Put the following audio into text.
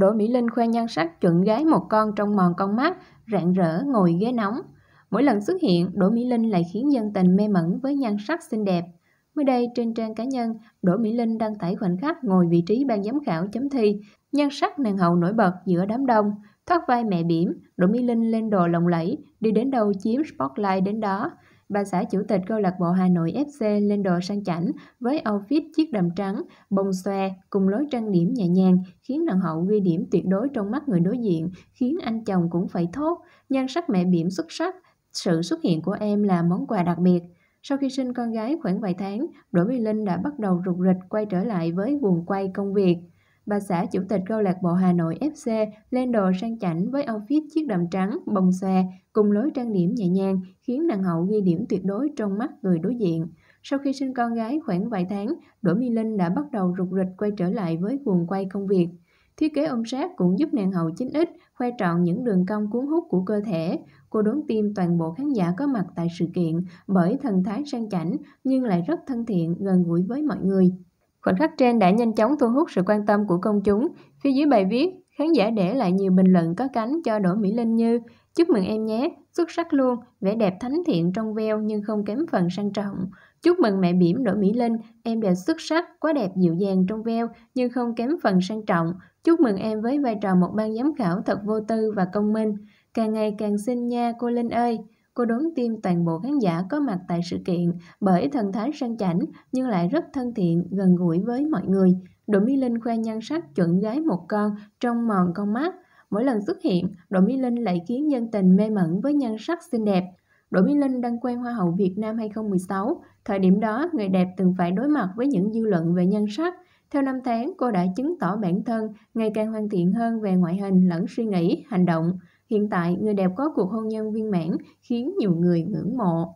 Đỗ Mỹ Linh khoe nhan sắc chuẩn gái một con trong mòn con mắt, rạng rỡ ngồi ghế nóng. Mỗi lần xuất hiện, Đỗ Mỹ Linh lại khiến dân tình mê mẩn với nhan sắc xinh đẹp. Mới đây, trên trang cá nhân, Đỗ Mỹ Linh đăng tải khoảnh khắc ngồi vị trí ban giám khảo chấm thi, nhan sắc nàng hậu nổi bật giữa đám đông. Thoát vai mẹ bỉm, Đỗ Mỹ Linh lên đồ lộng lẫy, đi đến đâu chiếm spotlight đến đó bà xã chủ tịch câu lạc bộ Hà Nội FC lên đồ sang chảnh với outfit chiếc đầm trắng, bông xòe cùng lối trang điểm nhẹ nhàng khiến nàng hậu ghi điểm tuyệt đối trong mắt người đối diện, khiến anh chồng cũng phải thốt. Nhan sắc mẹ bỉm xuất sắc, sự xuất hiện của em là món quà đặc biệt. Sau khi sinh con gái khoảng vài tháng, Đỗ Mỹ Linh đã bắt đầu rụt rịch quay trở lại với guồng quay công việc bà xã chủ tịch câu lạc bộ Hà Nội FC lên đồ sang chảnh với outfit chiếc đầm trắng, bồng xòe cùng lối trang điểm nhẹ nhàng khiến nàng hậu ghi điểm tuyệt đối trong mắt người đối diện. Sau khi sinh con gái khoảng vài tháng, Đỗ My Linh đã bắt đầu rục rịch quay trở lại với cuồng quay công việc. Thiết kế ôm sát cũng giúp nàng hậu chính x khoe trọn những đường cong cuốn hút của cơ thể. Cô đón tim toàn bộ khán giả có mặt tại sự kiện bởi thần thái sang chảnh nhưng lại rất thân thiện, gần gũi với mọi người. Khoảnh khắc trên đã nhanh chóng thu hút sự quan tâm của công chúng. Phía dưới bài viết, khán giả để lại nhiều bình luận có cánh cho Đỗ Mỹ Linh như Chúc mừng em nhé, xuất sắc luôn, vẻ đẹp thánh thiện trong veo nhưng không kém phần sang trọng. Chúc mừng mẹ bỉm Đỗ Mỹ Linh, em đẹp xuất sắc, quá đẹp dịu dàng trong veo nhưng không kém phần sang trọng. Chúc mừng em với vai trò một ban giám khảo thật vô tư và công minh. Càng ngày càng xinh nha cô Linh ơi. Cô đón tim toàn bộ khán giả có mặt tại sự kiện bởi thần thái sang chảnh nhưng lại rất thân thiện, gần gũi với mọi người. Đỗ Mỹ Linh khoe nhan sắc chuẩn gái một con trong mòn con mắt. Mỗi lần xuất hiện, Đỗ Mỹ Linh lại khiến dân tình mê mẩn với nhan sắc xinh đẹp. Đỗ Mỹ Linh đăng quang Hoa hậu Việt Nam 2016. Thời điểm đó, người đẹp từng phải đối mặt với những dư luận về nhan sắc. Theo năm tháng, cô đã chứng tỏ bản thân ngày càng hoàn thiện hơn về ngoại hình lẫn suy nghĩ, hành động. Hiện tại, người đẹp có cuộc hôn nhân viên mãn khiến nhiều người ngưỡng mộ.